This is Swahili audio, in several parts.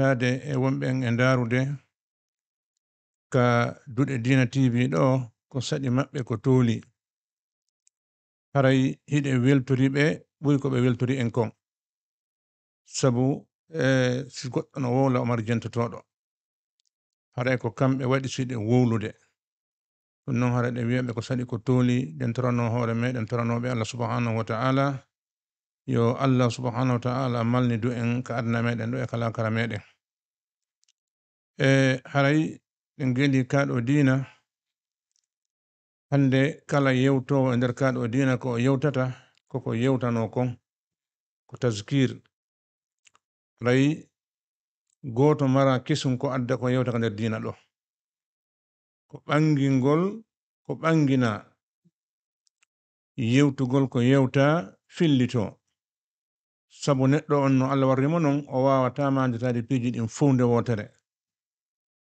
taade e wonɓen e ndaarude ka duɗe dina tv ɗo ko saɗi maɓɓe ko tooli haray hiɗe weltoriɓe ɓuri ko ɓe weltori en kon sabu e, si goɗɗo no wowla o marjentotoɗo haray ko kamɓe waɗi siɗe wowlude ɗum noon haray ɗe wiyaɓe ko saɗi ko tooli ɗen torano hoore meɗen toranoɓe allah subahanahu wa taala yo allah subhanahu wa ta'ala du en ka aduna meɗen ɗo e kala kara meɗen e haray ɗen geli kaɗo diina hande kala yewtowo e nder kaɗo dina ko o yewtata koko yewtano kon ko taskir rayi goto mara kesum ko adda ko yewta ka nder diina ɗo ko ɓangingol ko ɓangina yewtugol ko yewta fillito sabu neɗɗo on no allah warrimo non o wawata manditade piiji ɗin fof nde wotere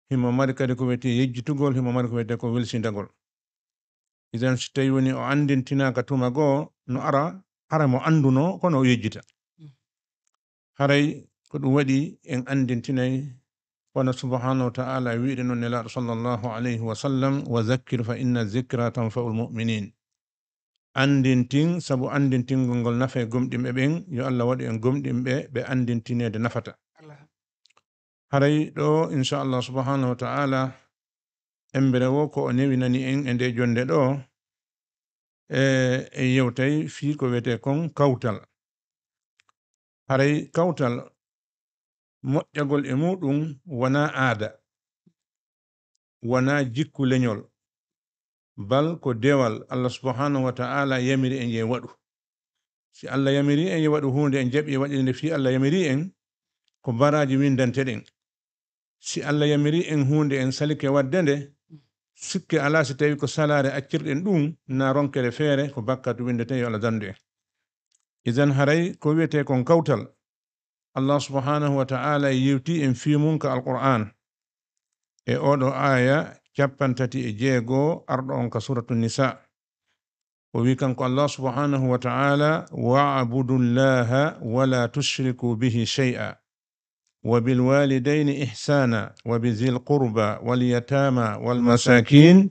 himo mari kadi ko wiyete yejjitugol himo mari ko wiyete ko welsindagol iden so tawi woni o andintinaka tuma goo no ara hara mo anduno kono o yejjita mm. haray ko ɗum waɗi en andintinayi wona subhanahu wa taala wiɗe noon nelaɗo sallllahu alayhi wa sallam wa zakkir fa inna zikra tanfa'u lmuminin andintin sabu andintingol ngol nafe gomɗimɓe ɓen yo allah waɗi en gomɗimɓe ɓe andintinede nafata haray ɗo inchallah subhanahu wa ta'ala embere wo ko o newinani en e nde jonde ɗo e, e yewtay fi ko wiyete kon kawtal haray kawtal moƴƴagol e muɗum wona aada wona jikku leñol bal ko dewal allah subhanahu wa ta'ala yamiri en yo waɗu si allah yamiri en yo waɗu hunde en jaɓi e waɗiri nde fi allah yamiri en ko baraji windanteɗen si allah yamiri en hunde en salike wadde nde sikke ala so tawi ko salare accirɗen ɗum na ronkere feere ko bakkatu windete yo allah dandu en idan haray ko wiyete kon kawtal allah subhanahu wa ta'ala yewti en fi mum alquran e oɗo aya capan tati e jeego arɗo on ka suratu nisa o wi kanko allah subhanahu wa taala wabudu llaha wala tushriku bihi وبالوالدين إحسانا وبذي القربى واليتامى والمساكين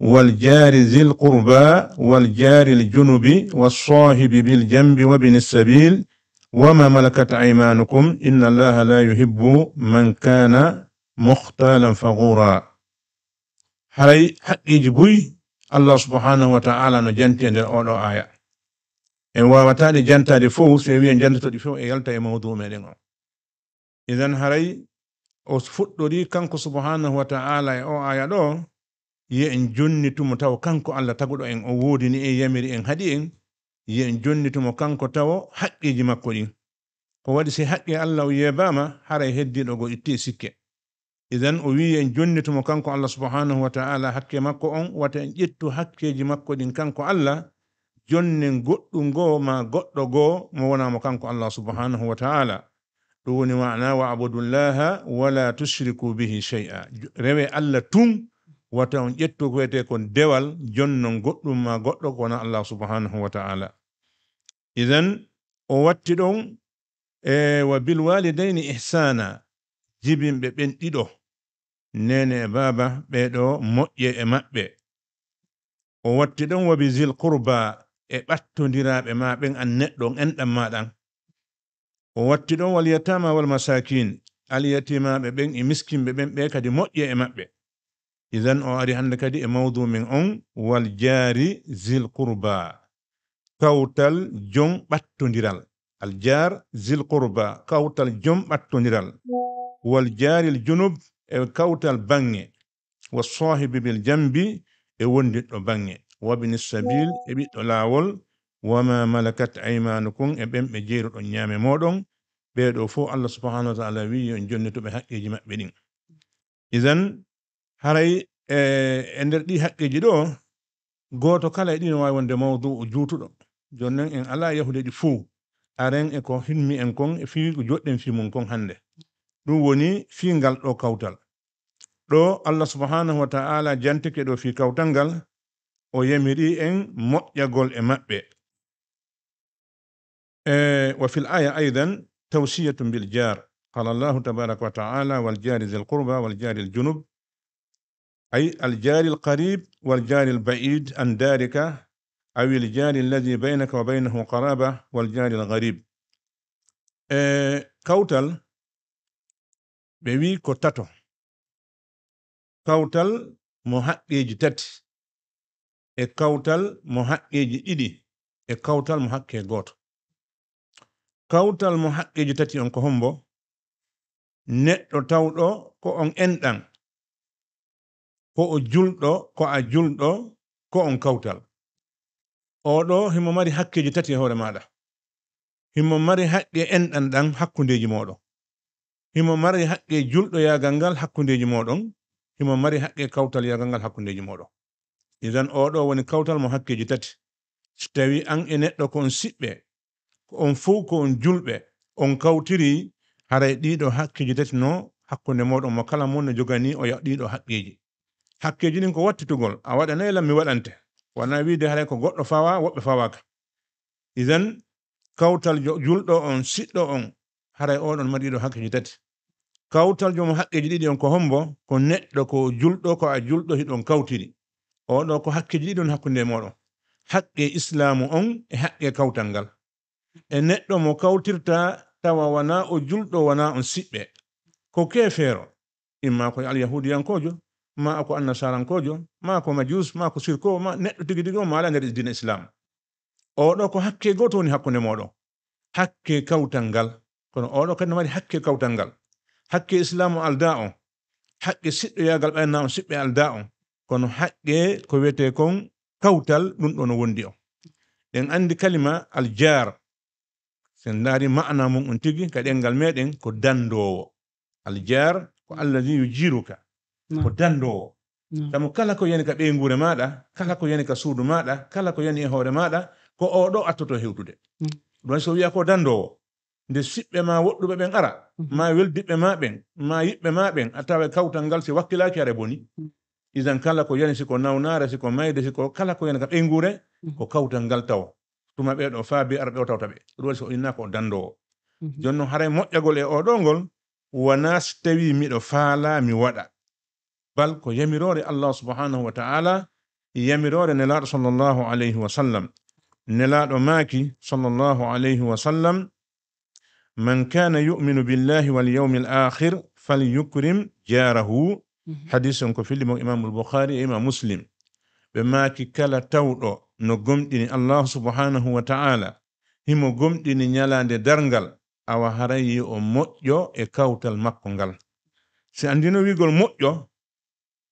والجار ذي القربى والجار الجنب والصاحب بالجنب وابن السبيل وما ملكت أيمانكم إن الله لا يحب من كان مختالا فغورا haray haqqiji buy allah subhanahu wa ta'ala no janti e nder oɗo aya en wawataɗe jantade fo so wi en jantatoɗi fo e yalta e mawdu meɗen o idan haray o fuɗɗori kanko subhanahu wa ta'ala e o aya ɗo yi en tumo taw kanko allah taguɗo en o wodini en yamiri en haɗi en yi en tumo kanko taw haqqiji makko ɗin ko waɗi si haqqi allah o yebama haray heddiɗo go itti e sikke idan o wi en jonnitumo kanko allah subhanahu wa taala hakke makko on wata en ƴettu hakkeji makko ɗin kanko allah jonnen goɗɗum goo ma goɗɗo goo mo wonamo kanko allah subhanahu wa taala ɗum woni mana wa wala tushriku bihi shey'a rewe allah tun wata on ƴettu ko wiyete kon dewal jonnon goɗɗum ma goɗɗo ko wona allah subhanahu wa taala idan o watti ɗon e wa bilwalidaini ihsana jibinɓe ɓen ɗiɗo nene e baaba ɓeɗo moƴƴe e maɓɓe o watti ɗon wabi zil kurba e ɓattodiraɓe ma ɓen an neɗɗo enɗam maɗan o watti ɗon walyatama wal masakin alyatimaɓe ɓen e miskinɓe ɓen ɓe kadi moƴƴe e maɓɓe idan o ari hande kadi e mawdu min on wal jaari zil kurba kawtal jom ɓattodiral aljar zil kurba kawtal jom ɓattodiral والجار الجنوب كوت البنج والصاحب بالجنب وند البنج وابن السبيل ابي لاول وما ملكت ايمانكم ابن مجير نيام مودون بيدو فو الله سبحانه وتعالى وي جنته بحق يجمع بين اذا هاري آه، اندر دي حق جدو غوتو كلا دي واي وند موضوع جوتو جونن ان الله يهودي فو ارن اكو هنمي انكون في جودن في منكون هاندي ɗum woni fiingal ɗo kawtal ɗo allah subhanahu wa ta'ala jantike ɗo fi kawtal ngal o yamiri en moƴƴagol e maɓɓe wa fil aya aidan tawsiyatu bil jar qala allahu tabaraka wa ta'ala wal jari zil qurba wal jari junub ay al jari lqarib wal jari ba'id an darika aw al jari alladhi baynaka wa baynahu qaraba wal jari e kawtal ɓe wi ko tato kawtal mo haqqeji tati e kawtal mo haqqeji ɗiɗi e kawtal mo hakke gooto kawtal mo haqqeji tati on ko hombo neɗɗo tawɗo ko on enɗan ko o julɗo ko a julɗo ko on kawtal oɗo himo mari hakkeji tati e hoore maɗa himo mari haqqe enɗan ɗan hakkundeji moɗon himo mari haqqe julɗoyagal ngal hakkundeji moɗon himo mari haqqe kawtal yagal ngal hakkundeji moɗon idan oɗo woni kawtal mo hakkeji tati so tawi an e neɗɗo ko on siɓɓe ko on fof ko on julɓe on kawtiri haray ɗiɗo hakkeji tati no hakkunde moɗon mo kala mon no jogani o ɗiɗo haqqeji hakkeji ɗin ko wattitugol a waɗanayi e lam waɗante wona wiide haray ko goɗɗo fawa woɓɓe fawaka idan kawtal julɗo on siɗɗo on haray oɗon mari hakkeji tati kawtal joom hakkeji ɗiɗi on ko hombo ko neɗɗo ko julɗo ko a julɗo hiɗon kawtiri oɗo ko hakkeji ɗiɗi on hakkunde moɗon haqqe islamu on e haqqe kawtal ngal e neɗɗo mo kawtirta tawa wana o julɗo wana on siɓɓe ko kefeero imma ko alyahudiyankojo ma ko annasarankojo ma ko majus ma ko sirko ma neɗɗo tigi tigi on maala nder dina islam oɗo ko hakke goto woni hakkunde moɗon hakke kawtal ngal kono oɗo kadi no waɗi hakke kawtal ngal hakke islamu alda on hakke haqqe siɗɗoyagal on siɓɓe alda on kono hakke ko wiyete kon kawtal ɗum ɗo no wondi on en andi kalima aljar sen daari ma'na mum on tigi ka ɗengal meɗen ko dandowo aljar ko allahi yujiruka ko dandowo sabu kala ko yani ka ɓeygure maɗa kala ko yani ka suudu maɗa kala ko yani e hoore maɗa ko oɗo attoto hewtude ɗum so wiya ko dandowo nde siɓɓe ma woɗɗuɓe ɓen ara mhm. ma weldiɓɓe ma ɓen ma yiɓɓe ma ɓen a tawa kawtal ngal si wakkilaki are boni mhm. isan kala ko yani siko nawnare siko mayde siko kala ko yani ka ɓeygure mhm. ko kawtal ngal taw tuma ɓeɗo faabi arɓe o tawta ɓe ɗum waɗi so o o dandowo joni noon haray moƴƴagol e oɗo ngol wona so tawi miɗo faala mi waɗa bal ko yamirore allah subhanahu wa taala yamirore nelaɗo sallllahu alayhi wa sallam nelaɗo maaki sallllahu alayhi wa sallam man kana yuminu billahi wal yawmil akhir falyukrim jarahu mhm. hadise on ko fillimo imamu lbouhari e imam muslim ɓe maaki kala tawɗo no gomɗini allahu subhanahu wa ta'ala himo gomɗini nyalande darngal awa harayi o moƴƴo e kawtal makko ngal si andino wigol moƴƴo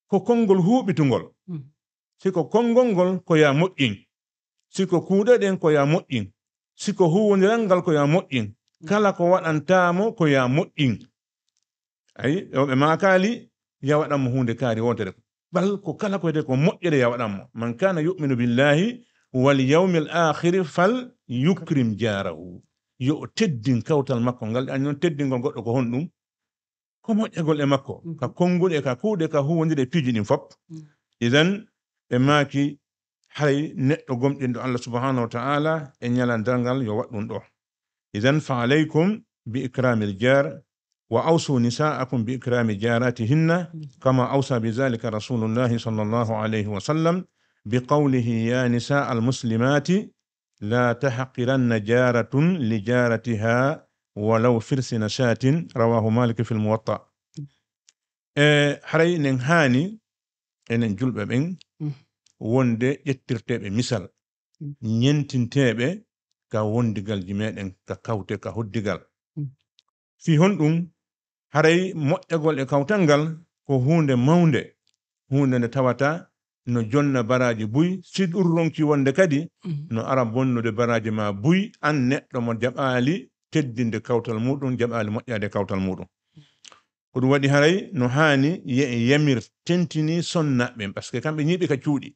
ko konngol huuɓitugol mm. siko konngol ngol ko ya moƴƴin siko kuuɗe ɗen ko ya moƴƴin siko huwondiral ngal ko ya moƴƴin Mm. kala ko waɗantaamo ko ya moƴƴin ayi rewɓe maakaali ya waɗanmo hunde kaari wontere bal ko kala ko ko moƴƴere ya waɗanmo man kana yuminu billahi wal yawmil akhiri fal yukrim jarahu yo o teddin kawtal makko ngal an noon goɗɗo ko honɗum ko moƴƴagol e makko mm. ka konnguɗe ka kuuɗe ka huwondiri e piiji ɗin fof mm. idan ɓe maaki haray neɗɗo gomɗinɗo allah subhanahu wa ta'ala e ñalandal ngal yo waɗ ɗo إذا فعليكم بإكرام الجار وأوصوا نساءكم بإكرام جاراتهن كما أوصى بذلك رسول الله صلى الله عليه وسلم بقوله يا نساء المسلمات لا تحقرن جارة لجارتها ولو فرس نشاة رواه مالك في الموطأ إيه، حري ننهاني إن enen بين ɓen يترتب مثال misal ñentinteɓe ka wondigal ji meɗen ka kawte ka hoddigal hmm. fi honɗum haray moƴƴagol e kawtal ngal ko hunde mawnde hunde nde tawata no jonna baraji buy siɗurronki wonde kadi hmm. no ara bonnude baraji ma buy an neɗɗo mo jaɓaali teddinde kawtal muɗum jaɓaali moƴƴade kawtal muɗum ko ɗum waɗi haray no haani ye'e yamir tentini sonnaɓe par ce que kamɓe ñiiɓe ka cuuɗi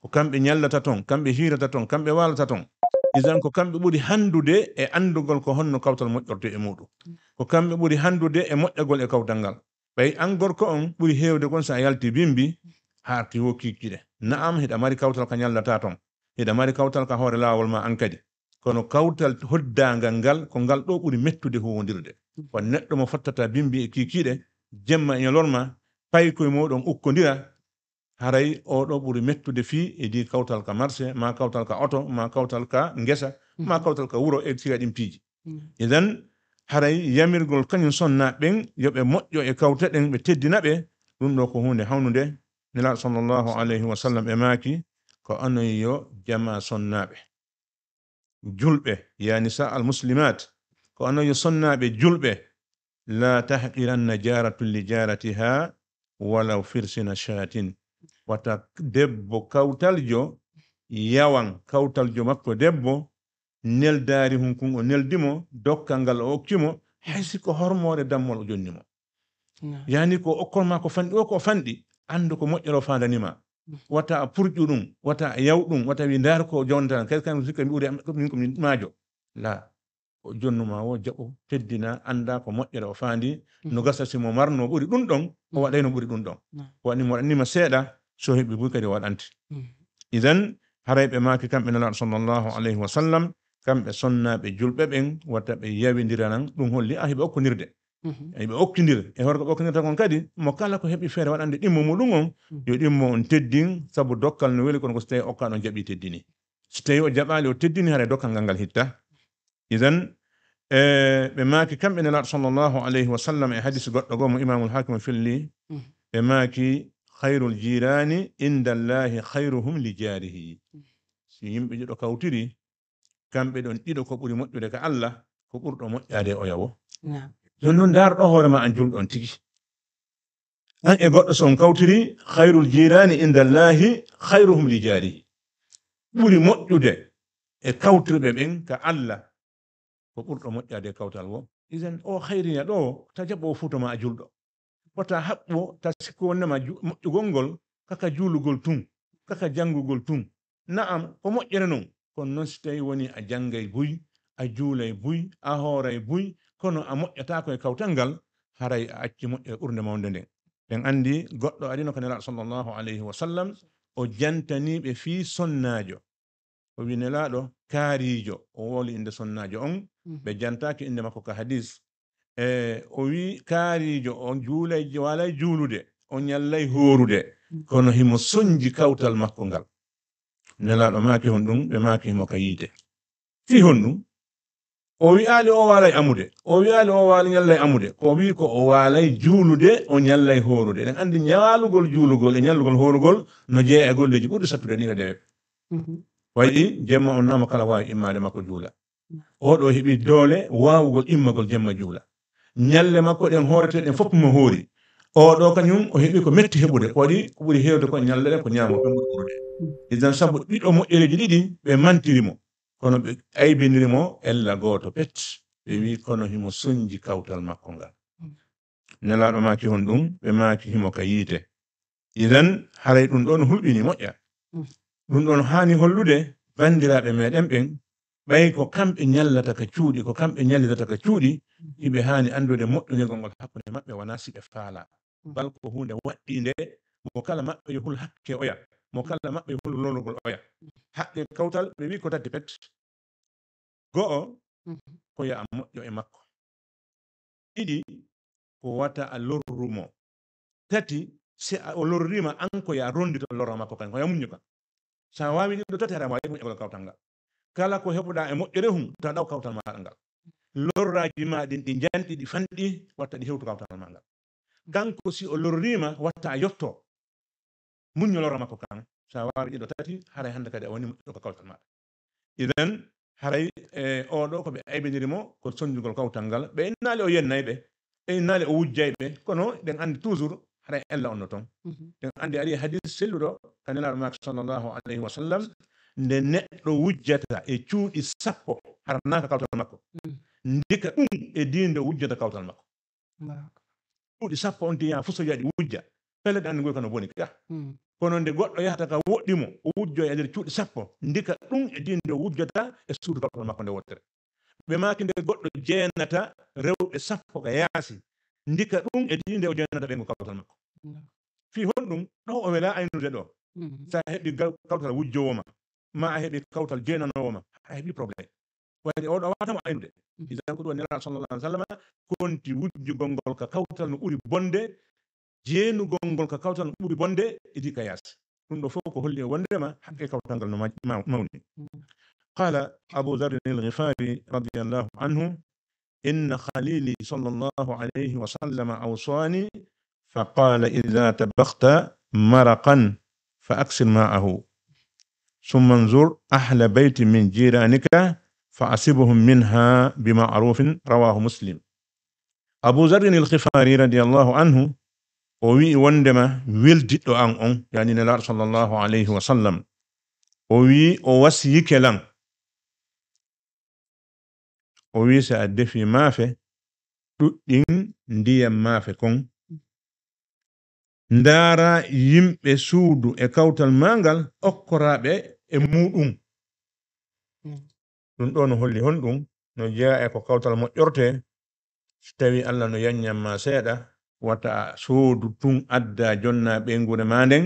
ko kamɓe ñallata ton kamɓe hiirata ton kamɓe waalata ton izan ko kamɓe ɓuri handude e andugol ko honno kawtal moƴƴorte e muɗum ko kamɓe ɓuri handude e moƴƴagol e kawtal ngal angor an gorko on ɓuri heewde kon so a yalti bimbi haa ki wokkikiɗe na'am hiɗa mari kawtal ka ñallata ton hiɗa mari kawtal ka hoore laawol ma an kadi kono kawtal hoddangal ngal ko ngal ɗo ɓuri mettude huwodirde ko neɗɗo mo fottata bimbi e kikiɗe jemma e lorma payi koye moɗon ukkodira haray o oɗo ɓuri mettude fii e di kawtal ka marché ma kawtal ka oto ma kawtal ka ngesa ma kawtal ka wuro e siga ɗin piiji idan haray yamirgol kañum sonna ɓen yoɓe moƴƴo e kawte ɗen ɓe teddina ɓe ɗum ɗo ko hunde hawnude nelaɗo sallllahu alayhi wa sallam e maaki ko anoyi yo jama sonnaɓe julɓe ya nisa al muslimat ko anoyi sonnaɓe julɓe la tahqiranna jaratun li jaratiha walaw firsina shatin wata debbo kawtaljo yawan kawtaljo makko debbo neldaari hunkun o neldimo dokkal ngal o okkimo hay ko hormoore dammol o jonnimo yani ko okkonma ko fanɗi o ko fanɗi anndu ko moƴƴoro fandanima mm. wata a purƴu ɗum wata a yaw ɗum wata wi ndaar ko jontan kadi kam sikka mi ɓuri min komi maajo la o jonnuma o jaɓo teddina annda ko moƴƴere o faandi mm. no gasasimo marno ɓuri ɗum ɗon o mm. waɗayno ɓuri ɗum ɗon waɗi mi waɗanima seeɗa so himɓe boyi kadi waɗante idan harayɓe maaki kamɓe nelaɗo sallllahu alayhi wa sallam kamɓe sonnaɓe julɓe ɓen watta ɓe yawidira nan ɗum holli a heɓe okkodirde eɓe hmm. okkidira e horko ɓe okkidirta kon kadi mo kala ko heɓi feere waɗande ɗimmo muɗum hmm. on yo ɗimmo on teddin sabu dokkal no weli kono ko so tawi okkaɗo on jaɓi teddini so tawi o jaɓali o teddini hara dokkal ngal ngal hitta idan ɓe e, maaki kamɓe nelaɗo sallllahu alayhi wa sallam e hadis goɗɗo goo mo imamul hakimu filli ɓe hmm. maaki khairul jirani inda llahi khairuhum li jarihi mm. so yimɓe joɗo kawtiri kamɓe ɗon ɗiɗo ko ɓuri moƴƴude ka allah ko ɓurɗo moƴƴade o yawo jon noon hoore ma an jumɗon tigi an e goɗɗo so on kawtiri khairul jirani inda llahi khairuhum li ɓuri moƴƴude e kawtirɓe ɓen ka allah ko ɓurɗo moƴƴade kawtal wo isen o hayrina ɗo tajaɓo o futoma a julɗo fota haɓɓo ta sikko wondema moƴƴugol ngol kaka juulugol tun kaka janngugol tun na'am ko moƴƴere non kon noon si tawi woni a janngay buy a juulay buy a hooray buy kono a moƴƴataako e kawtal ngal haray a acci moƴƴere ɓurnde mawnde nde en anndi goɗɗo arino ko nelaa sallllahu alayhi wa sallam o jantaniiɓe fii sonnaajo o wi nelaaɗo kaariijo o wooli innde sonnaajo on mm. ɓe jantaaki innde makko ko hadis e o wi kaarijo on juulaye wala juulude on ñallay hoorude kono himo soñji kawtal makko ngal nelaaɗo maaki hon ɗum ɓe maaki himo ka yiide fi hon ɗum o wi'aali o waalay amude o wi'aali o waala ñallay amude ko wi ko o waalay juulude o ñallay hoorude ɗen anndi ñawaalugol juulugol e ñallugol hoorugol no jeeya e golleji ɓurɗi sappude nira e dewe mhm. wayi jemma on nama kala waawi immaade makko juula o ɗo heɓi doole waawugol immagol jemma juula ñalle makko ɗen hooreteɗen fof mo hoori oɗo kañum o heɓi ko metti heɓude ko waɗi ko ɓuri heewde ko ñalle ɗen ko ñaamoɓeɓurde isan sabu ɗiɗo moƴƴereji ɗiɗi ɓe mantiri mo kono ɓe aybindiri mo ella gooto pet ɓe wi kono himo soñji kawtal makko ngal nelaaɗo maaki hon ɗum ɓe maaki himo ka yiite idan haray ɗum ɗo no hulɓini moƴƴa mm. ɗum ɗo no haani hollude banndiraaɓe meeɗen ɓen bay ko kamɓe ñallata ka cuuɗi ko kamɓe ñallitata ka cuuɗi hiɓe haani anndude moƴƴunyelgol ngol hakkunde maɓɓe wonaa siɓe faala bal ko hunde waɗɗi nde mo kala maɓɓe yo hul hakke oya mo kala maɓɓe yo hul lolugol oya haqqe kawtal ɓe wi ko tadde pet go'o ko yo a moƴƴo e makko ɗiɗi ko wata a lorru mo tati si o lorrima an ko yo a rondito lorra makko kan ko yo muñu kan so a wawi ɗiɗo tati haɗa mo wawi muñagol kawtal ngal kala ko heɓoɗa e moƴƴere hum tan ɗaw kawtal maɗa ngal lorraji maɗin ɗi janti ɗi fanɗi watta ɗi hewtu kawtal ma ngal kanko si o lorrima watta a yetto muñño lorra makko kan sa waari ɗiɗo tati haray hannde kadi a woni moƴƴo ko kawtal maɗa iden haray e oɗo ko ɓe aybidiri mo ko soñjugol kawtal ngal ɓe innaali o yennayi ɓe e innaali o wujjay ɓe kono ɗen andi toujours haray ella onno toon mhm. ɗen anndi ari hadis selluɗo kanelaaɗo maako sallllahu alayhi wa sallam nde neɗɗo wujjata e cuuɗi sappo harnaka kawtal makko mm. ndika ɗum e diinde wujjata kawtal makko cuuɗi sappo on tiya fof so wujja pelle ɗe anndi ngoy kono boni ka mm. kono nde goɗɗo yahata ka woɗɗimo o wujjo e nder cuuɗi sappo ndika ɗum e diinde wujjata e suudu kawtal makko nde wottere ɓe maaki nde goɗɗo jeenata rewɓe sappo ka yaasi ndika ɗum e diinde o jeenata ɓe ngo kawtal makko fii honɗum ɗo o wela aynude ɗo mm. so a heɓi kawtal wujjowo ma ما هي كوتل جينا نوما هي بروبلم ودي اود اواتا ما ايند اذا كنت ونرا صلى الله عليه وسلم كنت ودي غونغول كوتل نوري بوندي جينو غونغول كوتل نوري بوندي ادي كياس كندو فوكو هولي وندما حقي كوتل نوماوني قال ابو ذر الغفاري رضي الله عنه ان خليلي صلى الله عليه وسلم اوصاني فقال اذا تبخت مرقا فاكسر معه ثم انظر أحلى بيت من جيرانك فأصبهم منها بمعروف رواه مسلم أبو ذر الخفاري رضي الله عنه وي وندما ولدت أن أن يعني نلار صلى الله عليه وسلم وي وسي كلام وي سأدفي ما في تؤدين ديا ما في كون ndaara yimɓe suudu e kawtal maangal okkoraaɓe e muuɗum ɗum ɗo no holli honɗum no jeya e ko kawtal moƴƴorte so tawi allah no yannyatma seeɗa wata a soodu tun adda jonna ɓeyngure ma nden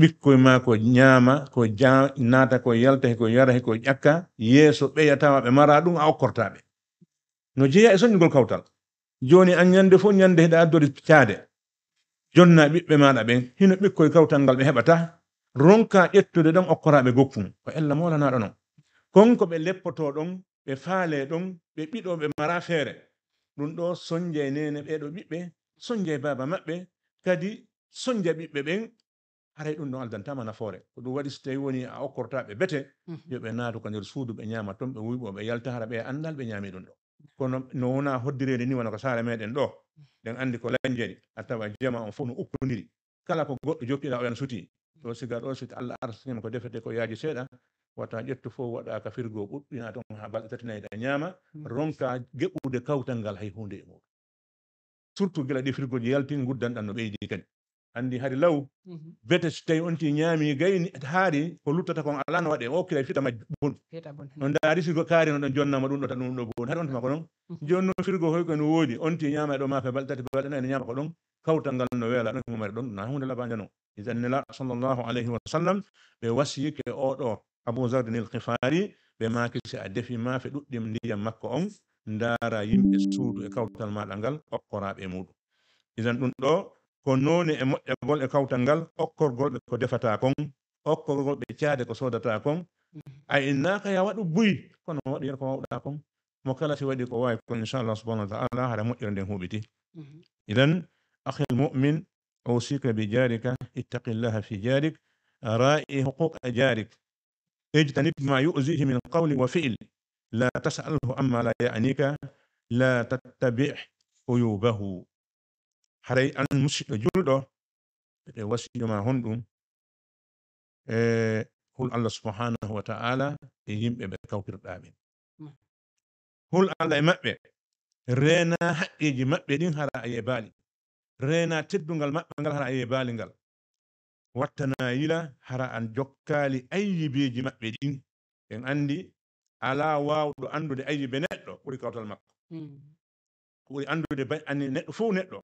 ɓikkoye ma ko ñaama ko ja naata ko yalta heko yara heko ƴakka yeeso ɓeya tawa ɓe mara ɗum a okkortaaɓe no jeya e soñugol kawtal jooni an ñannde fof ñannde heɗa addode caade jonna ɓiɓɓe maɗa ɓen hino ɓikkoye kawtal ngal ɓe heɓata ronka ƴettude ɗon okkoraɓe gokkum ko ella molanaɗo non konko ɓe leppoto ɗon ɓe faale ɗon ɓe ɓiɗoɓe mara feere ɗum ɗo sonjay nene ɓeɗo ɓiɓɓe sonjay baba maɓɓe kadi sonja ɓiɓɓe ɓen aray ɗum ɗon aldantama nafoore ko ɗum waɗi so tawi woni a okkortaɓe bete mhm. yo ɓe naatu ka nder suudu ɓe ñama ton ɓe wuyɓo ɓe yalta ɓe andal ɓe ñami ɗum ɗo kono no wona hoddirede ni wona ko saare meɗen ɗo ɗen anndi ko lañjani a tawa jama on fof no uppondiri kala ko goɗɗo jokkiɗa o en suti ɗo siga ɗo siti allah arsanima ko defete ko yaaji seeɗa wata ƴettu fof waɗa ka firgo ɓuɗɗina toon ha balɗe tati nayiɗa ɗa ñaama hmm. ronka geɓɓude kawtal ngal hay hunde e muɗum surtout gila ɗi firgoji yaltin guddan ɗan no ɓeydi kadi andi hari law bete so tawi onti mm-hmm. ti ñaami gayni haari ko luttata kon alano waɗe o kila fita majji bon on daari firgo kaari no ɗon jonnama ɗum ɗo tan ɗum ɗo boni haɗa on ko ɗon joni noon firgo hoy kono woodi on ñaama ɗo ma balɗe tati balɗe nani ñaama ko ɗon kawtal ngal no weela ɗon mumari ɗon na hunde labade no isan nela sallllahu alayhi wa sallam ɓe wasiyike oɗo abou zardin el kifari ɓe maki si a defi maafe ɗuɗɗim ndiyam makko on ndaara yimɓe suudu e kawtal maɗa ngal okkoraɓe muɗum isan ɗum ɗo ko noone e moƴƴagol e kawtal ngal okkorgol ɓe ko defata kon okkorgol ɓe caade ko sodata kon a innaka ya waɗu buyi kono waɗi yen ko mawɗa kon mo kala si waɗi ko wawi kon inchallah subahanahu wa taala haɗa moƴƴere nden huuɓiti idan akhi lmumin ausika bi jarika ittaqillaha fi jarik ra'i huquqa jarik اجتنب ما يؤذيه من قول وفعل لا تسأله عما لا يعنيك لا تتبع عيوبه haray an musiɗɗo julɗo eɗen wasiyoma honɗum e hul e allah subhanahu wa ta'ala e yimɓe ɓe kawtirɗaamin mm. hul allah e maɓɓe reena haqqeeji maɓɓe ɗin hara a yee baali reena teddungal maɓɓe ngal hara a yee baali ngal wattanaa yila hara an jokkaali ayyibeeji maɓɓe ɗin en anndi alaa waawɗo anndude ayyibe neɗɗo ɓuri kawtal makko ko mm. ɓuri anndude ba anni neɗɗo fof neɗɗo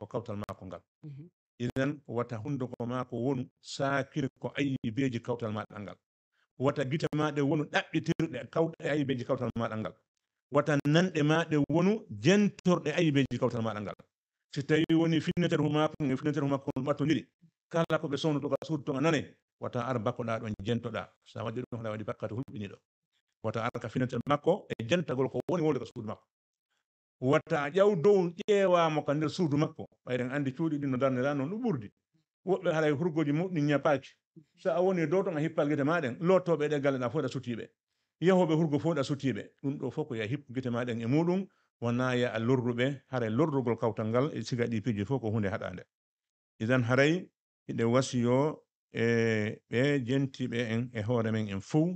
ko kawtal maako ngal mm-hmm. inen wata hunde ko maako wonu saakiri ko ayibeeji kawtal maɗal ngal wata gite maɗe wonu ɗaɓɓitirɗe kawɗe ayibeeji kawtal maɗal ngal wata nanɗe maɗe wonu jentorɗe ayibeeji kawtal maɗal ngal si tawi woni finnetere humako e finnetere humako no ɓattodiri kala ko ɓe sowno toga suudu toga nane wata ar bakkoɗa ɗon jentoɗa sa waɗi ɗum hoɗa waɗi bakkata hulɓiniɗo wata ar e ka finnetere makko e jentagol ko woni wonde ko suudu makko watta ƴaw dow ƴeewaamo ka nder suudu makko ɓayɗen anndi cuuɗi ɗi no darnira noon ɗo ɓurdi woɓɓe haray hurgoji muɗɗi ñapaaki so a woni dow ton a hippal gite maɗen lottooɓe ɗe galle ɗaa fof ɗa sutiiɓe yahooɓe hurgo fof ɗa sutiiɓe ɗum ɗo fof ko yo hippu gite maɗen e muɗum wonaa yaa lorruɓe haray lorrugol kawtal ngal e siga ɗi piji fof ko hunde haɗaande idan haray iɗe wasiyo e ɓe jentiiɓe en e hoore men en fof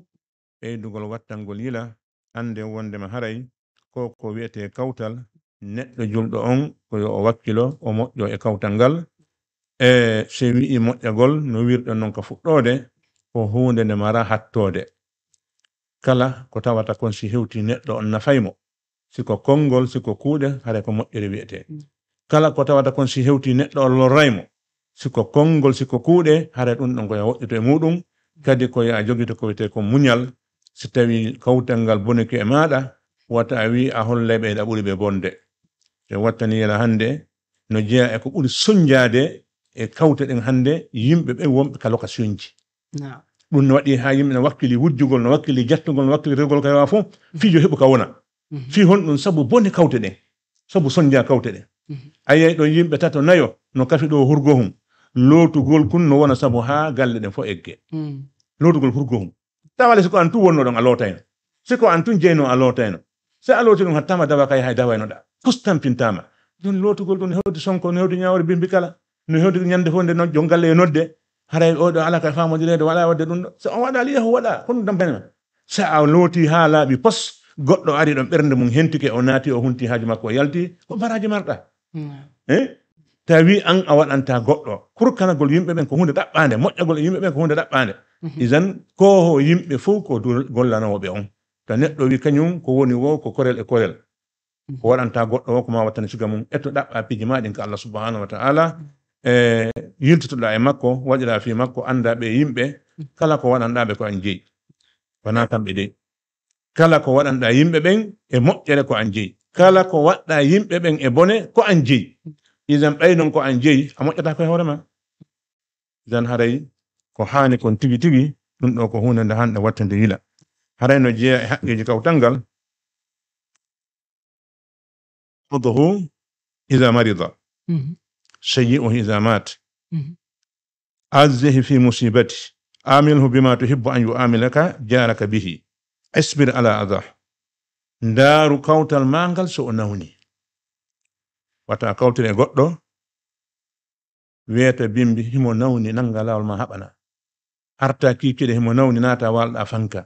ɓeydugol wattangol yila annde wondema haray ko ko wi'ete kawtal neɗɗo julɗo on ko yo o wakkilo o moƴƴo e kawtal ngal e so wi'i moƴƴagol no wirɗon noon ka fuɗɗoode ko huunde nde mara hattoode kala ko tawata kon si hewti neɗɗo on nafaymo siko konngol siko kuuɗe hare ko moƴƴere wi'ete mm. kala ko tawata kon si hewti neɗɗo on lorraymo siko konngol siko kuuɗe hare ɗum ɗon ko ya woɗɗito e muɗum kadi ko ya jogito ko wiyete ko muñal si tawi kawtal ngal boneki e maɗa wata a wi a hollay ɓe ɗa ɓuri ɓe bonde te wattani yana hannde no jeya e ko ɓuri soñjade e kawte ɗen hannde yimɓe ɓen wonɓe ka ko soñji ɗum no waɗi ha yimɓe no wakkili wujjugol no wakkili jattugol no wakkili regol ka yawa fof mhm. fijo heɓu ka wona mhm. fi hon ɗum sabu bone kawte ɗen sabu soñja kawte ɗen mhm. a yiyay ɗon yimɓe tato nayo no kafi ɗo hurgo hum lootugol kun no wona sabu ha galle ɗen fof egge mm. lootugol hurgo hum tawale siko an tu wonno ɗon a lootayno siko an tun jeyno a lootayno salotiɗum hattama dawa kay hay dawaynoɗa kustampintama joni lotugol ɗo ne hewdi sonko ne hewdi ñawri bimbi kala no hewdi ñande fof nde jongalle e nodde haray oɗo ala ka famodireede waɗa wadde ɗum so on waɗa liyaho waɗa hono dampane ma a looti ha laaɓi pos goɗɗo ari ɗon ɓernde mum hentike o naati o hunti haaju makko o yalti ko baraji marɗa hmm. e eh? tawi an a waɗanta goɗɗo kurkanagol yimɓe ɓen ko hunde ɗaɓɓande moƴƴagol e yimɓe ɓen ko hunde ɗaɓɓande mhm. isan koho yimɓe fof ko gollanowoɓe on to neɗɗo wi kañum ko woni wo ko korel e korel mhm. ko waɗanta goɗɗo o ko ma wattane suga mum ettoɗa ɓappiji maɗin ko allah subhanahu wa taala e yiltotoɗa e makko waɗira fi makko anda ɓe yimɓe mhm. kala ko waɗanɗaɓe ko an jeeyi wona kamɓe dey kala ko waɗanɗa yimɓe ɓen e moƴƴere ko an jeeyi kala ko waɗɗa yimɓe ɓen e bone ko an jeeyi isan ɓeynon ko an jeeyi a moƴƴata ko e hoore ma isan haray ko haani kon tigi tigi ɗum ɗo ko hunde nde hanɗe wattande yila hareno je kawtangal adhu idha marida mm-hmm. sayi'un idha mat mm-hmm. azzehi fi musibati amilhu bima tuhibbu an yu'amilaka jaraka bihi isbir ala adah ndaaru kawtal ma ngal so o nawni wata kawtire goɗɗo wiyata bimbi himo nawni nanga lawol ma haɓana harta kikiɗe himo nawni naata walɗa fanka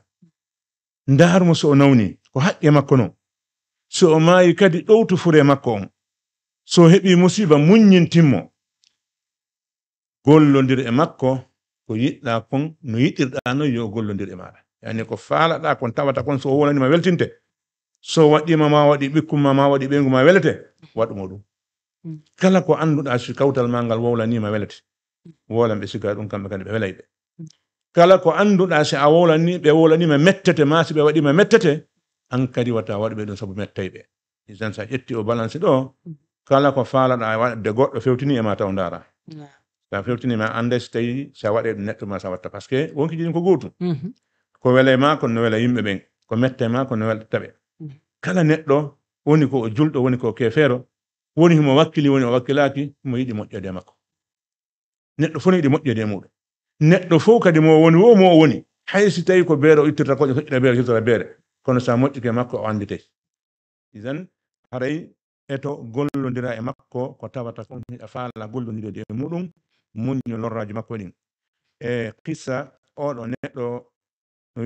ndaarmo so o nawni ko haqqe makko non so o maayi kadi ɗowtu fure makko on so heɓi musiba muññintinmo gollondir e makko ko yiɗɗa kon no yiɗirɗa noon yo gollondir e maɗa yani ko faalaɗa kon tawata kon so o wonanima weltinte so waɗima ma waɗi ɓikkumma ma waɗi ɓeygu ma welete waɗumo ɗum mm. kala ko annduɗa si kawtal ma ngal wowlanima welete mm. wolan ɓe siga ɗum kamɓe kadi ɓe welay kala ko annduɗa si a wolani ɓe wolanima mettete ma si ɓe waɗima mettete an kadi wata waɗuɓe ɗum saabu mettayɓe isan sa ƴetti o balance ɗo kala ko faalaɗa waɗde goɗɗo fewtini e ma taw ndaara sa fewtini ma annde so tawi sa waɗe ɗum neɗɗo ma sa watta par ce que wonki jini ko gootum mhm. ko wela ma ko no wela yimɓe ɓen ko mette ma ko no welata ɓe mhm. kala neɗɗo woni ko o julɗo woni ko kefeero woni homo wakkili woni o wakkilaki mo yiɗi moƴƴode makko neɗɗo fof ne yiɗi moƴƴode e muɗum neɗɗo fof kadi mo woni wo mo woni hay si tawi ko beere o ittirta koƴe soƴina beere sotora beere kono so moƴƴike e makko o anndite isan haray eto gollondira e makko ko tawata koa faala gollondirede e muɗum muñño lorraji makko ɗin e qissa oɗo neɗɗo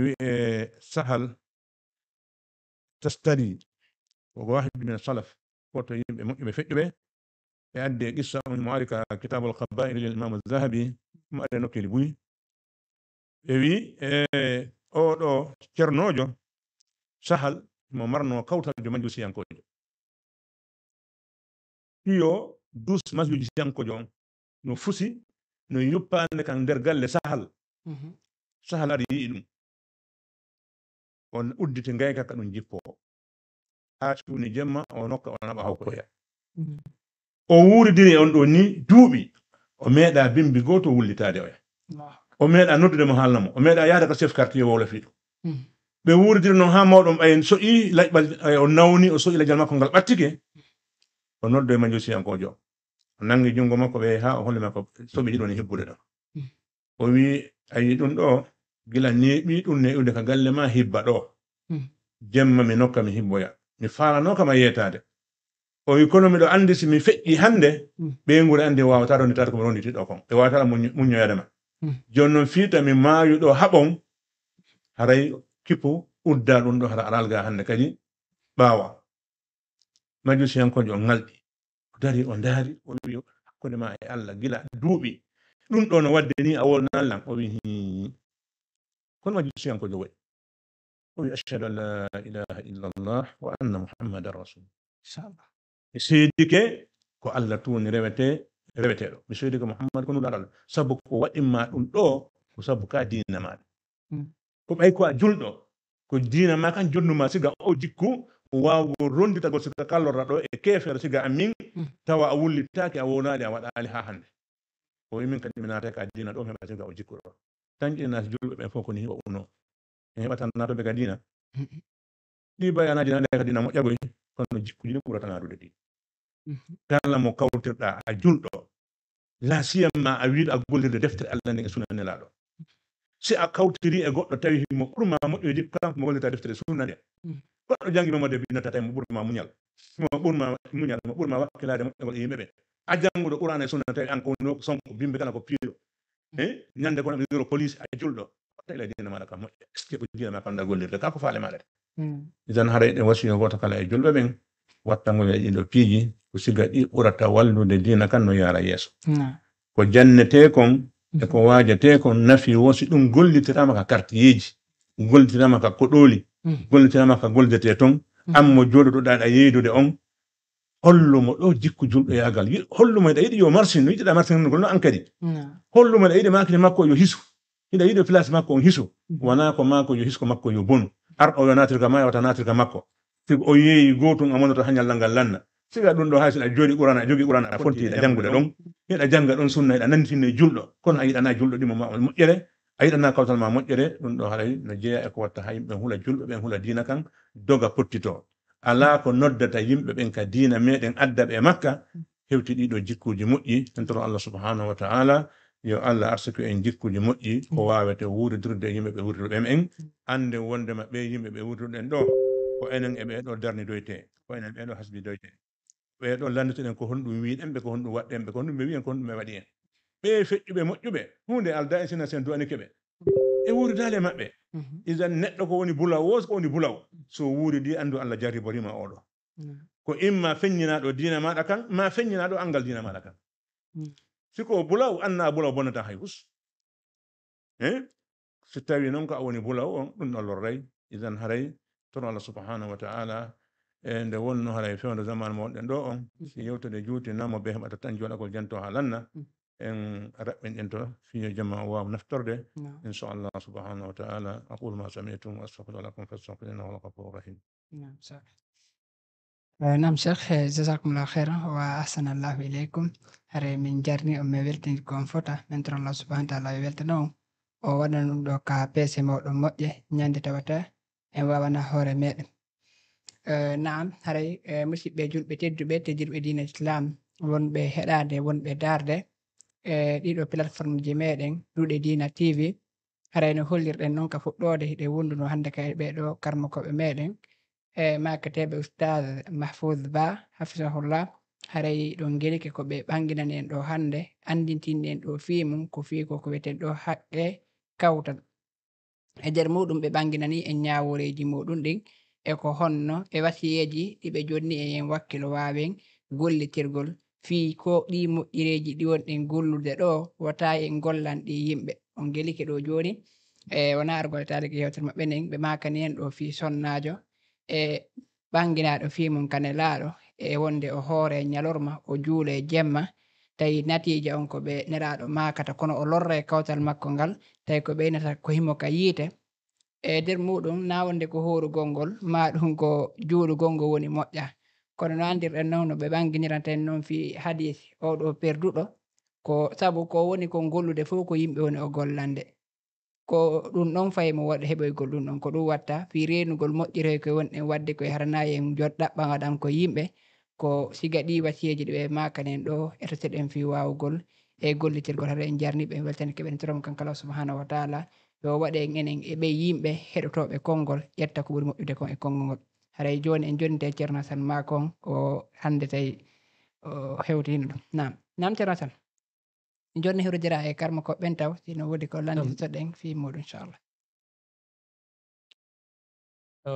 wie sahal tastari oko wahdi min salaf oto yimɓe moƴƴuɓe feƴƴuɓe ɓe addi e qissa on mo ari ka kitabul kabairi lil imamu zahabi maɗen nokkeli buyi ɓe wi eh, oɗo ceernojo sahal mo marno kawtalde siyankojo hiyo dus siyankojo on no fusi no yuppande kan nder galle sahal mhm. sahal aɗa yii ɗum on uddite ngayka ka ɗum jippo ha cuuni jemma o nokka o naɓa hawkoya mhm. o wuuridiri on ɗo ni duuɓi o meeɗa bimbi goto wullitaade oya o meeɗa noddude mo haalna mo o meeɗa yaade ko chef quartier wowla fiiɗo hmm. ɓe wuuridiri noon haa mawɗo en soƴi laƴɓal o nawni o soƴi laƴal makko ngal ɓattike o noddo e ma majosiyankojo jo o nangi junngo makko ɓe haa o holle makko soɓi ɗiɗon e hebbude ɗon hmm. o wi ayi ɗum ɗo gila neeɓi ɗum ne iwde ka galle ma hibba ɗo hmm. jemma mi nokka mi hibboya mi faalanoo kam a yeetaade o wi kono miɗo anndi so mi feƴƴi hannde ɓee ngura anndi waawata ko nditata komi ronditiɗo kon e waawata ɗa muñoyade ma jooni noon fiita mi maayu ɗo haɓon haray kippo udda ɗum ɗo hara aral ga hannde kadi ɓaawa majusiyankojo on ŋalɗi o dari o ndaari o wi hakkunde ma e allah gila duuɓi ɗum ɗo no wadde ni a wolna allah o wi kono majusiyankojo waɗi o wi ashhadu an la ilaha illa allah wa anna muhammadan rasulullah mi seedike ko allah tuuni rewete reweteeɗo mi seedike mouhammad ko nuɗaɗalla sabu ko waɗinma ɗum ɗo ko sabu ka diina maɗa mm. ko ɓay ko a julɗo ko diina ma kan jonnuma siga o jikku wawgo ronditago sika kallorra ɗo e keefere siga amin mm. tawa a wullittaake a wonaali a waɗaali haa hannde o wimin kadi mi naata ka diina ɗo mi heɓa siga o jikkuɗo tañƴinaasi julɓe ɓen fof koni heɓa uno e heɓata naatoɓe ka diina ɗi bayanaji naɗe ka diina moƴƴagoy kono jikkuji ɗi ɓuratanaadude ɗi kala mm-hmm. mo kawtirɗa a julɗo lasiyamma a wiiɗo a gollirde deftere allah nden e suna nelaɗo mm-hmm. si a kawtiri e goɗɗo tawi mo ɓurma moƴƴoyde kanko mo gollirta deftere sunna nde mm-hmm. goɗɗo jangi memode binata tawi mo ɓurma muñal mo ɓurma muñal mo ɓurma wakkilade moƴƴogol e yimɓe a janguɗo qurana e sunna tawi an ko woni eh? ko sonko bimɓe kala ko piiɗo e ñande kono ɓeɗiro police a julɗo tawi la dina maɗa ka moƴƴa est ce que ko dina kamɗa gollirde ka ko faale maɗa jan haray ɗe wasiyo goto kala e julɓe ɓen wattamuɓe ɗiɗo ko siga ɗi ɓurata wallude dina kan no yara yeeso ko jannetekon e ko waajatekon nafi wo si ɗum gollitirama ka kartiyeji gollitirama ka koɗoli mm. gollitirama ka goldete ton an mo joɗoɗoɗa ɗa yeydude on hollumo ɗo jikku julɗo yagal hollumo eɗa yiɗi yo marsin no yiɗiɗa marsin gol no an kadi hollumo eɗa yiɗi makine makko yo hisu hiɗa yiɗi place makko on hisu mm. wona ko mako yo hisko makko yo bonu arɗo yo natirga ma wata natirga makko sigo o yeeyi gotum amanota hañalal ngal lanna siga ɗum ɗo hay jooɗi qurana a jogii qurana aɗa fonti yiɗa janngude ɗon yiɗa jannga ɗon sunna yiɗa nantinne julɗo kono a yiɗana julɗo ɗimo ma moƴƴere a yiɗana kawtal ma moƴƴere ɗum ɗo haray no jeeya e ko watta ha yimɓe hula julɓe ɓen hula diina kan doga pottito alaa ko noddata yimɓe ɓen ka diina meɗen adda ɓe makka hewti ɗiɗo jikkuji moƴƴi tentoro allah subhanahu wa taala yo allah arsuku en jikkuji moƴƴi ko wawete wuuridirde yimɓe ɓe wurdiɗo en ande wonde maɓɓe yimɓe ɓe wurdiɗo ɗo ko enen e ɓeeɗo darde doyte ko enen ɓeeɗo hasbi doyte ɓeeɗo landitoɗen ko honɗum wiiɗen ɓe ko honɗum waɗɗen ɓe ko honɗum ɓe wiyen ko honɗum ɓe waɗi en ɓe feƴƴuɓe moƴƴuɓe hunde alda en sina sen duwanike ɓe e wuuridale maɓɓe isan neɗɗo ko woni bulaw wos ko woni bulaw so wuuridi anndu allah jariborima oɗo ko imma feññinaɗo dina maɗa kan ma feññinaɗo angal dina maɗa kan siko bulaw anna bulaw bonnata hay hus so tawi noon ko a woni bulaw on ɗum allorray isan haray ترى الله سبحانه وتعالى إن دولنا هلا يفهم زمان مود إن دوم سيوت الجوت نامو به ما تتنجو لكل جنتو حالنا إن إن إنتو في جماعة ونفتر ده إن شاء الله سبحانه وتعالى أقول ما سمعتم وأستغفر لكم فاستغفر إنه الغفور الرحيم نعم شيخ نعم شيخ جزاكم الله خيرا وأحسن الله إليكم هري من جرني أم بيلتين كونفوتا من ترى الله سبحانه وتعالى بيلتنا أو وانا نقول كابيس مود مود يه نعم تتوتر en wawana hoore meɗen naam haray musidɓe julɓe tedduɓe tedirɓe dina islam wonɓe heɗade wonɓe darde e ɗiɗo plateforme ji meɗen ɗuɗe dina tv haray no hollirɗen noon ka fuɗɗode hiɗe wonduno hannde ka e ɓeɗo karmakoɓe meɗen e makateɓe oustad mahfoud ba hafisahullah haray ɗon gelike ko ɓe ɓanginani en ɗo hannde andintini en ɗo fimum ko fi ko ko wiyeten ɗo haqqe kawtal e nder muɗum ɓe ɓanginani en ñaworeji muɗum ɗin e ko honno e wasiyeji ɗiɓe jonni e en wakkilo wawen gollitirgol fi ko ɗi moƴƴireji ɗi wonɗen gollude ɗo wata en gollan ɗi yimɓe on gelike ɗo joni e wona argol taliki yewtere maɓɓe nden ɓe makani en ɗo fi sonnajo e ɓanginaɗo fi mum kane laaɗo e wonde o hoore ñalorma e o juula e jemma tawi natiija on ko ɓe neraaɗo maakata kono o lorra e kawtal makko ngal tawi ko ɓeynata ko himo ka yiite e nder muɗum naawonde ko hoorugol ngol maa ɗum ko juuɗugol ngo woni moƴƴa kono no anndirɗen noon no ɓe ɓanginirantan noon fi hadis oɗo perduɗo ko sabu ko woni ko gollude fof ko yimɓe woni o gollande ko ɗum ɗon fayi mo waɗa heɓoygol ɗum ɗon ko ɗum watta fi reenugol moƴƴiroy ko wonɗen waɗde koye haranaayen jot ɗaɓɓa waɗan ko yimɓe ko siga ɗi wasiyeji ɗo ɓe makani en ɗo etoteɗen fi wawugol e gollitirgol haɗa en jarniɓe en weltanike ɓen torom kanko allah subhanahu wa taala yo waɗa en enen ɓe yimɓe heɗotoɓe konngol ƴetta ko ɓuri moƴƴude kon e konngol ngol haray joni en jonde e ceerno hasan ma kon o hannde tawi o hewtino ɗum nam nam ceerno hasan joni hewrodira e karma koɓɓen taw sino woodi ko landitoɗen fi muɗum inchallah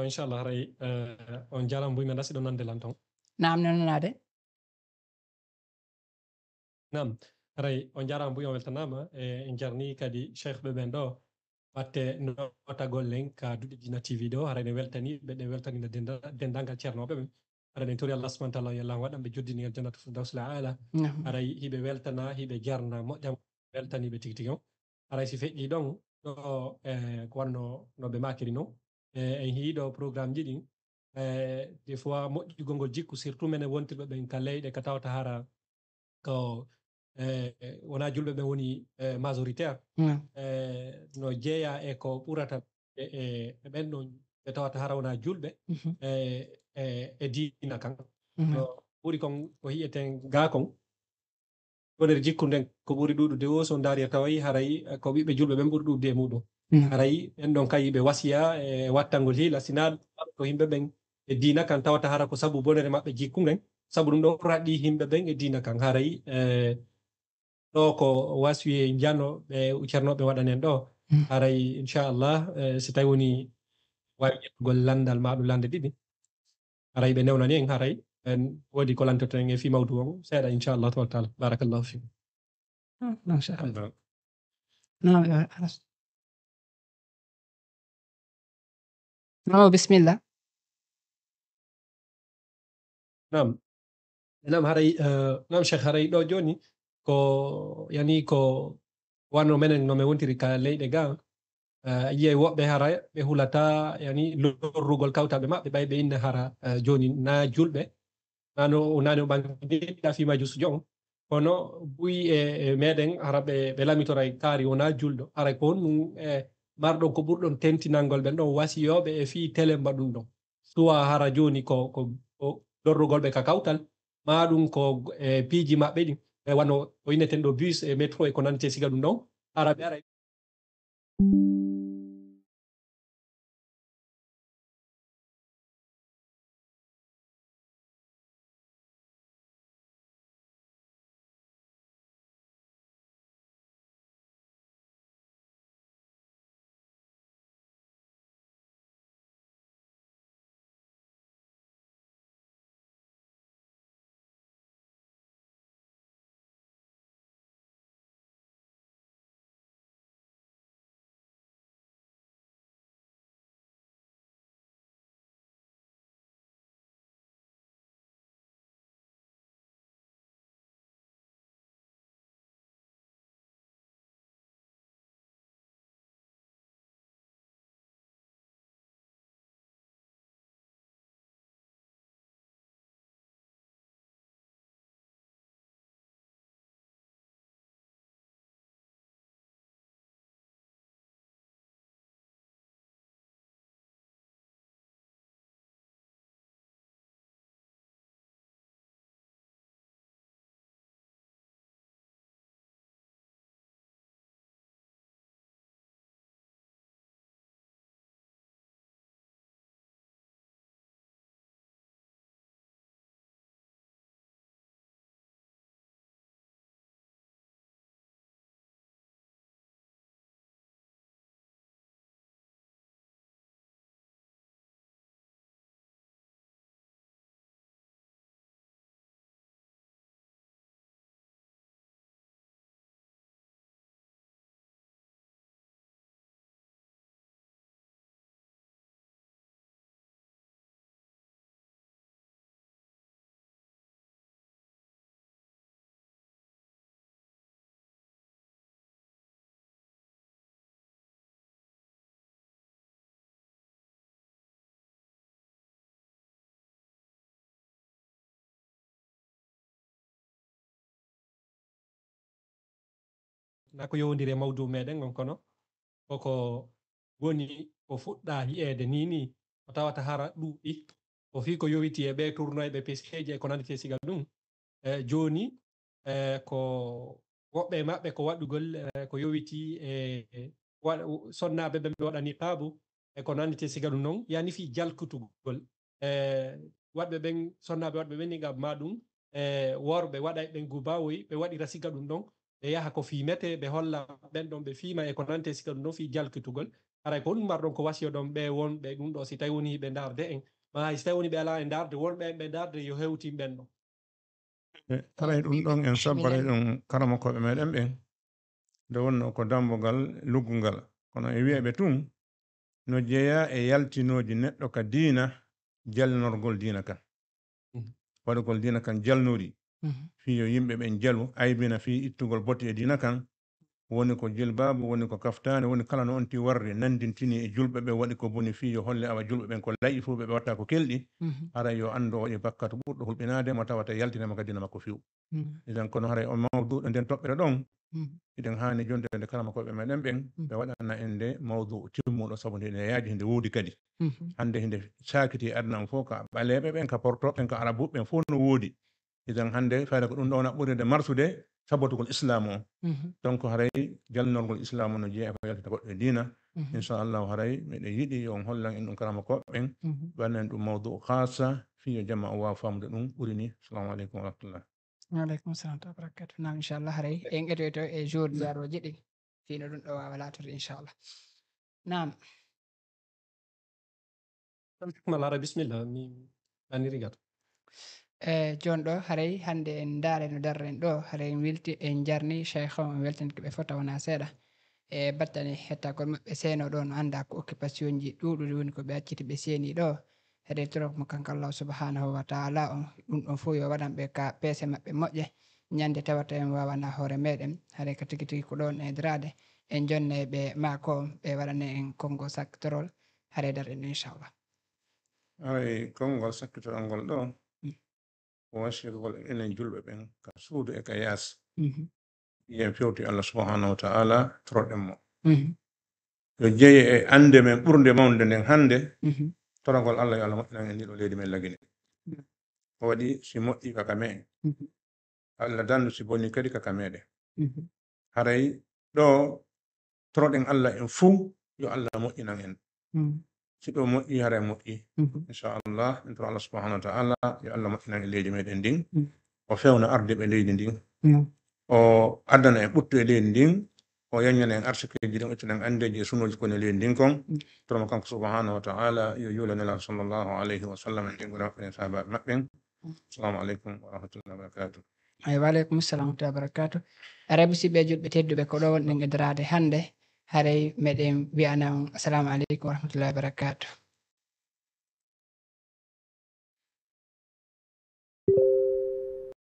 inchallah haray eh, on jalam mbuymen ɗasi ɗon nande lan ton نعم nade nam ray o jaram buyon weltanama e eh, jarni kadi cheikh ɓe ɓen ɗo watte notagol len ka tv ɗo haray ne weltani ɓe ɗe weltanina dendangal ceernoɓe ɓe aɗa en tori allah subahana taala yo allah waɗan ɓe joddinigal jannatu firdawsla ala aray hiɓe weltana hiɓe jarna moƴƴam weltaniɓe tigi tigi on aray si feƴƴi ɗon ɗo ko no ɓe makiri non en hiiɗo programme ji ɗin E, des fois moƴƴugolngol jikku surtout mene wontirɓe ɓen ka leyɗe ka tawata hara ko e, wona julɓe ɓen woni e, majoritaire no jeeya e ko ɓurata e ɓen ɗon ɓe tawata hara wona julɓe mhm. e diina kan mhm. o ɓuri kon ko hiyeten gaakon woner jikku nden ko ɓuri ɗuɗu de oso daari a tawayi harayi ko ɓiɓɓe julɓe ɓen ɓuri ɗuɗu de muɗum harayi ɓen ɗon kayi ɓe wasiya e wattangol hiila sinaɗo ko yimɓe ɓen e dina kan tawata hara ko sabu bonere maɓɓe jikkuɗen sabu ɗum ɗo raɗɗi himɓe ɓen e dina kan haray ɗo ko waswiye njano ɓe ceernoɓe waɗan en ɗo haray inchallah so tawi woni wawi ƴettugol landal maɗum lande ɗiɗi haray ɓe newnani en haray en woodi ko lantotoen e fi mawdu o seeɗa inchallah tawal taala barakallahu fikum machallah نعم بسم الله nam nam haray eh, nam cheikh haray ɗo joni ko yani ko wanno menen no ɓe wontiri ka leyɗe ga eh, yiyey woɓɓe hara ɓe hulata yani lorrugol kawtaɓe maɓɓe ɓay ɓe inna hara eh, joni na julɓe nano nani o ɓaɗa fimaji sujo on kono buyi e, e meɗen hara ɓe lamitoray kaari wona julɗo hara ko honɗum e marɗon ko ɓurɗon tentinalgol ɓen ɗon wasiyoɓe e fi tele mbaɗum ɗon suwa hara joni ko lorrugol ɓe ka kawtal maɗum ko e piiji maɓɓe ɗi e wano o inneten ɗo bus e métro e ko nante siga ɗum ɗon ara ɓe ara nako yowdiri e mawdu meɗen gon kono koko woni o fuɗɗa yiyeede ni ni o tawata hara ɗuuɓi o fii ko yowiti e ɓe tournoy ɓe pisheji e ko nandite sigal ɗum e jooni e ko woɓɓe maɓɓe ko waɗugol e ko yowiti e sonnaɓe ɓe ɓe waɗa niqabu e ko nandite siga ɗum noon yani fii jalkutugol e waɗɓe ɓen sonnaɓe waɗɓe ɓen niqab ma ɗum e worɓe waɗa e ɓen gubawoy ɓe waɗira siga ɗum ɗon ɓe yaha ko fimete ɓe holla ɓen ɗon ɓe fiima e ko nante sika ɗum ɗon fi jalkitugol aray ko ɗum marɗon ko wasiyo ɗon ɓe wonɓe ɗum ɗo si tawi woni ɓe darde en ma si tawi woni ɓe ala e darde wonɓe en ɓe darde yo hewtin ɓen ɗon e, aray ɗum ɗon en sabbaray ɗum karamakoɓe meɗen ɓen nde wonno ko dambogal luggungal kono e wiyaɓe tun no jeeya e yaltinoji neɗɗo ka diina jalnorgol diina kan mhm. waɗugol diina kan jalnori Mm-hmm. fi yo yimɓe ɓen jalu aybina fi ittugol bote e dina kan woni ko jilbaabu woni ko kaftaane woni kala no onti warre nanndintini e julɓe ɓe waɗi ko boni fii yo holle awa julɓe ɓen ko layi fuu ɓe watta ko kelɗi mm-hmm. ara yo anndu o waɗi e bakkatu ɓurɗo hulɓinaadema tawata yaltinema gadina makko fiw eɗen mm-hmm. kono haray on mawduɗo nden toɓɓere ɗon eɗen haani jonde nde kala makoɓe meɗen ɓen ɓe waɗana en nde mawdu timmuɗo sabu nde yaaji hende woodi kadi hannde hende sakiti aduna am fof ka ɓaleɓe ɓen ka portoɓen ka arabuɓe ɓen fof no woodi idan hannde fayda ko ɗum ɗon ɓurde martude sabotugol islam o mhm. donc haray jalnorgol islam no jeeya e ko yaltata goɗɗo e diina mhm. inchallahu haray miɗen yiɗi on hollan en ɗum karama koɓɓen waɗanen mhm. ɗum mawdu hasa fiyo jama o wawa famude ɗum ɓurini assalamu aleykum wa waaleykum salam to barakatu nam inchallah haray en ɓeɗoyto e, e jour jaroji ɗi fino ɗum ɗo wawa latude inchallah nam alhikma al mi aniri eyi joni ɗo haray hannde en daare no darren ɗo haray en welti en jarni cheikh on en weltanke ɓe fota wona seeɗa e battane hettakon maɓɓe seeno ɗo no annda ko occupation ji ɗuuɗude woni ko ɓe acciti ɓe seeni ɗo heɗen torok mo kanko allahu subahanahu wa taala on ɗum ɗon fof yo waɗan ɓe ka peese maɓɓe moƴƴe ñannde tawata en wawana hoore meɗen haara ka tigi tigi ko ɗon edraade en jonne ɓe maako on ɓe waɗane en congo sactorol haara darɗen ɗo inchallah oyi congol sactorol ngol ɗo wasiqol enen julɓe ɓen ka suudu e ka yaasi mm-hmm. yen fewti allah subahanahu wa taala torɗen mo mm-hmm. yo jeeye e annde men ɓurnde mawnde nden hannde mm-hmm. toragol allah yo allah moƴƴinan en ɗiɗo leydi men lagine o waɗi si moƴƴi kaka me allah dandu si bonni kadi kaka meɗen haray ɗo toroɗen allah en fuu yo allah moƴƴinan en ci ɗo moƴƴi yara moƴƴi mhm. inchallah en to allah subahanahu wa taala yo allah moƴƴinan e leydi meɗen ndin mhm. o oh, fewna ɓe leydi ndin o oh, addana en ɓuttu e leydi ndin o oh, yaññana en arsikeji ɗin ittana en andeji e sunoji koni leydi ndin mhm. kon toroma kanko subahanahu wa taala yo yulanela sallllahu alayhi wasallam sallam en ɗingoɗa sahabaɓe maɓɓen assalamu aleykum wa rahmatullahi wa waaleykum salam wa rahmatullahi wa barakatu arabi siɓe julɓe tedduɓe ko ɗo wonɗen edirade hannde hari Medim Vietnam. Assalamualaikum warahmatullahi wabarakatuh.